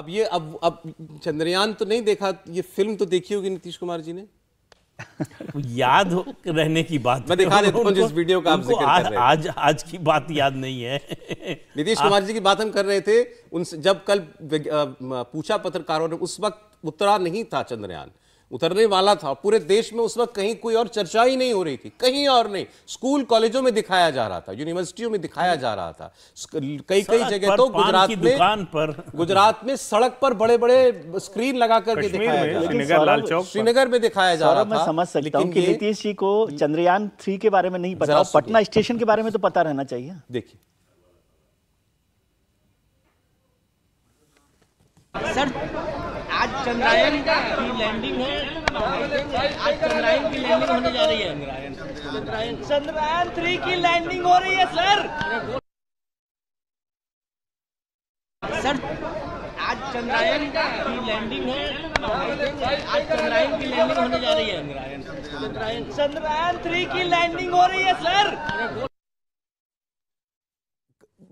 अब ये अब अब चंद्रयान तो नहीं देखा ये फिल्म तो देखी होगी नीतीश कुमार जी ने याद हो रहने की बात मैं दिखा देता हूँ जिस वीडियो का आप जिक्र कर रहे आज आज की बात याद नहीं है नीतीश कुमार जी की बात हम कर रहे थे उनसे जब कल पूछा पत्रकारों ने उस वक्त उतरा नहीं था चंद्रयान उतरने वाला था पूरे देश में उस वक्त कहीं कोई और चर्चा ही नहीं हो रही थी कहीं और नहीं स्कूल कॉलेजों में दिखाया जा रहा था यूनिवर्सिटियों में दिखाया जा रहा था कई कई जगह तो गुजरात में पर गुजरात में सड़क पर बड़े बड़े स्क्रीन लगा करके श्रीनगर में दिखाया जा रहा था समझ सकता नीतीश जी को चंद्रयान थ्री के बारे में नहीं पता पटना स्टेशन के बारे में तो पता रहना चाहिए देखिए सर चंद्रायन की लैंडिंग है आज चंद्रायन की लैंडिंग होने जा रही है चंद्रायन चंद्रायन थ्री की लैंडिंग हो रही है सर सर आज चंद्रायन की लैंडिंग है आज चंद्रायन की लैंडिंग होने जा रही है चंद्रायन चंद्रायन थ्री की लैंडिंग हो रही है सर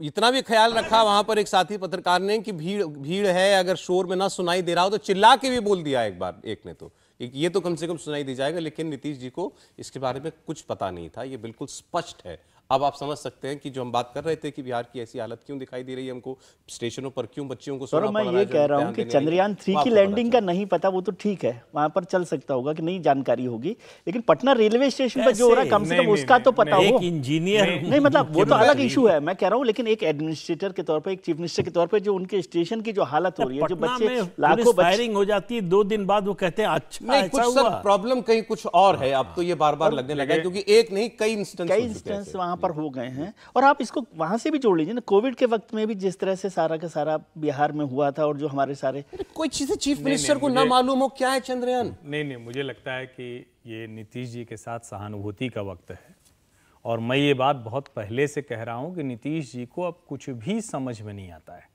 इतना भी ख्याल रखा वहां पर एक साथी पत्रकार ने कि भीड़ भीड़ है अगर शोर में ना सुनाई दे रहा हो तो चिल्ला के भी बोल दिया एक बार एक ने तो एक ये तो कम से कम सुनाई दी जाएगा लेकिन नीतीश जी को इसके बारे में कुछ पता नहीं था ये बिल्कुल स्पष्ट है अब आप समझ सकते हैं कि जो हम बात कर रहे थे कि बिहार की ऐसी हालत क्यों दिखाई दे रही है हमको स्टेशनों पर क्यों बच्चियों को सर मैं ये कह रहा हूँ कि चंद्रयान थ्री की लैंडिंग का नहीं पता वो तो ठीक है वहां पर चल सकता होगा कि नहीं जानकारी होगी लेकिन पटना रेलवे स्टेशन पर जो हो रहा है कम से कम उसका तो पता हो इंजीनियर नहीं मतलब वो तो अलग इशू है मैं कह रहा हूँ लेकिन एक एडमिनिस्ट्रेटर के तौर पर एक चीफ मिनिस्टर के तौर पर जो उनके स्टेशन की जो हालत हो रही है जो बच्चे लाखों फायरिंग हो जाती है दो दिन बाद वो कहते हैं अच्छा प्रॉब्लम कहीं कुछ और है अब तो ये बार बार लगने लगा क्योंकि एक नहीं कई इंस्टेंस कई इंस्टेंस वहाँ पर हो गए हैं और आप इसको वहाँ से भी जोड़ लीजिए ना कोविड के वक्त में भी जिस तरह से सारा का सारा बिहार में हुआ था और जो हमारे सारे कोई चीज़ चीफ मिनिस्टर को ना मालूम हो क्या है चंद्रयान नहीं नहीं मुझे लगता है कि ये नीतीश जी के साथ सहानुभूति का वक्त है और मैं ये बात बहुत पहले से कह रहा हूँ कि नीतीश जी को अब कुछ भी समझ में नहीं आता है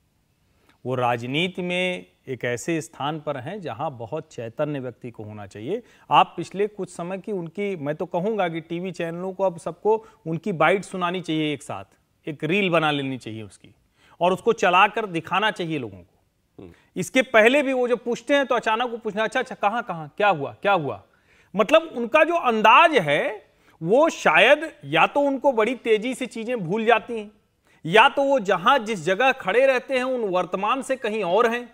वो राजनीति में एक ऐसे स्थान पर हैं जहां बहुत चैतन्य व्यक्ति को होना चाहिए आप पिछले कुछ समय की उनकी मैं तो कहूंगा कि टीवी चैनलों को अब सबको उनकी बाइट सुनानी चाहिए एक साथ एक रील बना लेनी चाहिए उसकी और उसको चलाकर दिखाना चाहिए लोगों को हम्म। इसके पहले भी वो जो पूछते हैं तो अचानक वो पूछना अच्छा अच्छा कहाँ कहाँ क्या हुआ क्या हुआ मतलब उनका जो अंदाज है वो शायद या तो उनको बड़ी तेजी से चीजें भूल जाती हैं या तो वो जहां जिस जगह खड़े रहते हैं उन वर्तमान से कहीं और हैं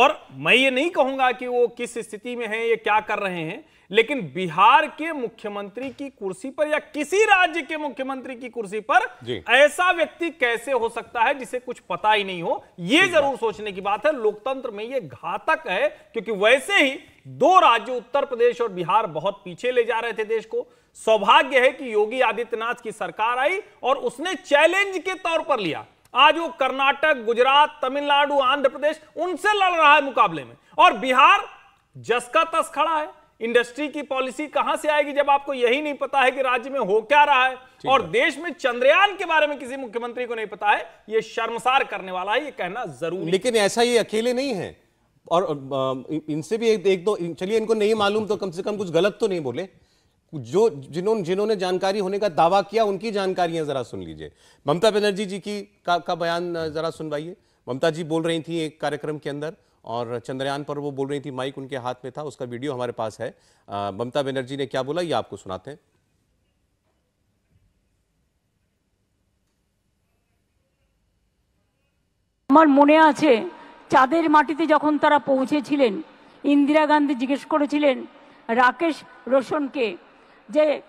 और मैं ये नहीं कहूंगा कि वो किस स्थिति में हैं ये क्या कर रहे हैं लेकिन बिहार के मुख्यमंत्री की कुर्सी पर या किसी राज्य के मुख्यमंत्री की कुर्सी पर ऐसा व्यक्ति कैसे हो सकता है जिसे कुछ पता ही नहीं हो ये जरूर सोचने की बात है लोकतंत्र में ये घातक है क्योंकि वैसे ही दो राज्य उत्तर प्रदेश और बिहार बहुत पीछे ले जा रहे थे देश को सौभाग्य है कि योगी आदित्यनाथ की सरकार आई और उसने चैलेंज के तौर पर लिया आज वो कर्नाटक गुजरात तमिलनाडु आंध्र प्रदेश उनसे लड़ रहा है मुकाबले में और बिहार जस का तस खड़ा है इंडस्ट्री की पॉलिसी कहां से आएगी जब आपको यही नहीं पता है कि राज्य में हो क्या रहा है और है। देश में चंद्रयान के बारे में किसी मुख्यमंत्री को नहीं पता है ये शर्मसार करने वाला है ये कहना जरूर लेकिन ऐसा ये अकेले नहीं है और इनसे भी एक, एक दो चलिए इनको नहीं मालूम तो कम से कम कुछ गलत तो नहीं बोले जो जिन्होंने जिन्होंने जानकारी होने का दावा किया उनकी जानकारियां जरा सुन लीजिए ममता बनर्जी जी की का, का बयान जरा सुनवाइए ममता जी बोल रही थी एक कार्यक्रम के अंदर और चंद्रयान पर वो बोल रही थी माइक उनके हाथ में था उसका वीडियो हमारे पास है ममता बनर्जी ने क्या बोला ये आपको सुनाते हैं আমার মনে আছে চাঁদের মাটিতে যখন তারা পৌঁছেছিলেন ইন্দিরা গান্ধী জিজ্ঞেস করেছিলেন রাকেশ রোশনকে जे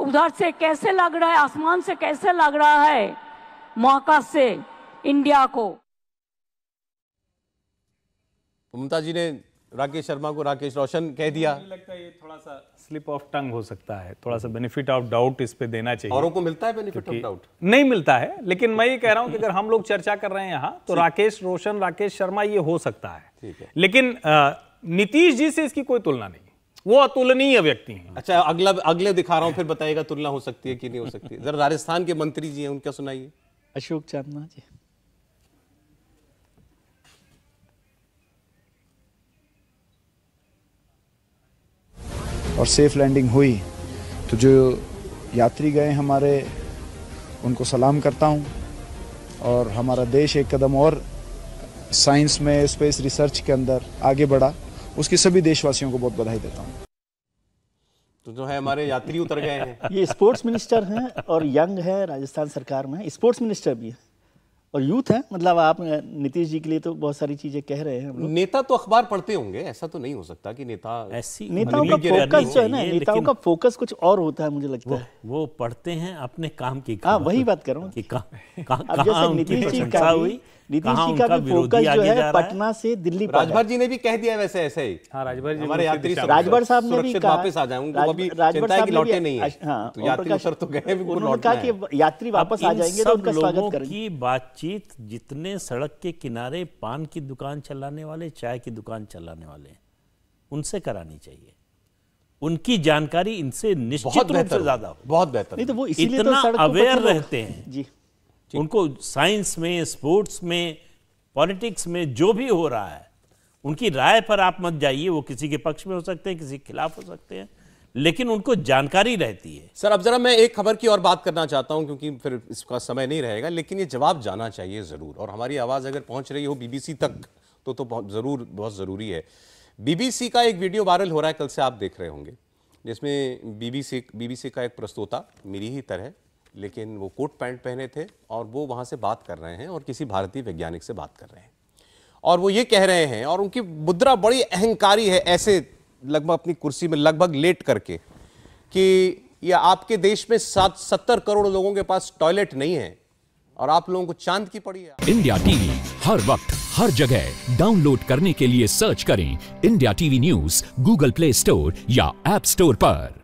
उधर से कैसे लग रहा है आसमान से कैसे लग रहा है मौका से इंडिया को ममता जी ने राकेश शर्मा को राकेश रोशन कह दिया मुझे लगता है ये थोड़ा सा स्लिप ऑफ टंग हो सकता है थोड़ा सा बेनिफिट ऑफ डाउट इस पे देना चाहिए औरों को मिलता है बेनिफिट ऑफ डाउट नहीं मिलता है लेकिन मैं ये कह रहा हूं कि अगर हम लोग चर्चा कर रहे हैं यहाँ तो राकेश रोशन राकेश शर्मा ये हो सकता है लेकिन नीतीश जी से इसकी कोई तुलना नहीं वो अतुलनीय व्यक्ति हैं अच्छा अगला अगले दिखा रहा हूँ फिर बताइएगा तुलना हो सकती है कि नहीं हो सकती जरा राजस्थान के मंत्री जी हैं उनका सुनाइए अशोक चांदना जी और सेफ लैंडिंग हुई तो जो यात्री गए हमारे उनको सलाम करता हूँ और हमारा देश एक कदम और साइंस में स्पेस रिसर्च के अंदर आगे बढ़ा उसकी सभी देशवासियों को बहुत बधाई देता हूँ तो जो है हमारे यात्री उतर गए हैं ये स्पोर्ट्स मिनिस्टर हैं और यंग है राजस्थान सरकार में स्पोर्ट्स मिनिस्टर भी है और यूथ है मतलब आप नीतीश जी के लिए तो बहुत सारी चीजें कह रहे हैं नेता तो अखबार पढ़ते होंगे ऐसा तो नहीं हो सकता कि नेता ऐसी नेताओं का फोकस जो है ना नेताओं का फोकस कुछ और होता है मुझे लगता वो, है वो पढ़ते हैं अपने काम की हाँ वही बात कर रहा हूँ नीतीश जी का हुई नीतीश जी का भी फोकस जो है पटना से दिल्ली राजभर जी ने भी कह दिया वैसे ऐसे ही हाँ, राजभर जी हमारे यात्री राजभर साहब ने भी वापस आ जाए अभी राजभर साहब लौटे नहीं है अच्छा, हाँ, तो यात्री तो गए उन्होंने कहा कि यात्री वापस आ जाएंगे तो उनका स्वागत करेंगे बातचीत बातचीत जितने सड़क के किनारे पान की दुकान चलाने वाले चाय की दुकान चलाने वाले उनसे करानी चाहिए उनकी जानकारी इनसे निश्चित रूप से ज्यादा हो बहुत बेहतर नहीं तो वो तो इतना तो अवेयर रहते हैं जी उनको साइंस में स्पोर्ट्स में पॉलिटिक्स में जो भी हो रहा है उनकी राय पर आप मत जाइए वो किसी के पक्ष में हो सकते हैं किसी के खिलाफ हो सकते हैं लेकिन उनको जानकारी रहती है सर अब जरा मैं एक खबर की और बात करना चाहता हूं क्योंकि फिर इसका समय नहीं रहेगा लेकिन ये जवाब जाना चाहिए ज़रूर और हमारी आवाज़ अगर पहुंच रही हो बीबीसी तक तो तो ज़रूर बहुत ज़रूरी है बीबीसी का एक वीडियो वायरल हो रहा है कल से आप देख रहे होंगे जिसमें बीबीसी बीबीसी का एक प्रस्तोता मेरी ही तरह लेकिन वो कोट पैंट पहने थे और वो वहाँ से बात कर रहे हैं और किसी भारतीय वैज्ञानिक से बात कर रहे हैं और वो ये कह रहे हैं और उनकी मुद्रा बड़ी अहंकारी है ऐसे लगभग अपनी कुर्सी में लगभग लेट करके कि या आपके देश में सात सत्तर करोड़ लोगों के पास टॉयलेट नहीं है और आप लोगों को चांद की पड़ी है इंडिया टीवी हर वक्त हर जगह डाउनलोड करने के लिए सर्च करें India TV news Google Play Store या एप स्टोर पर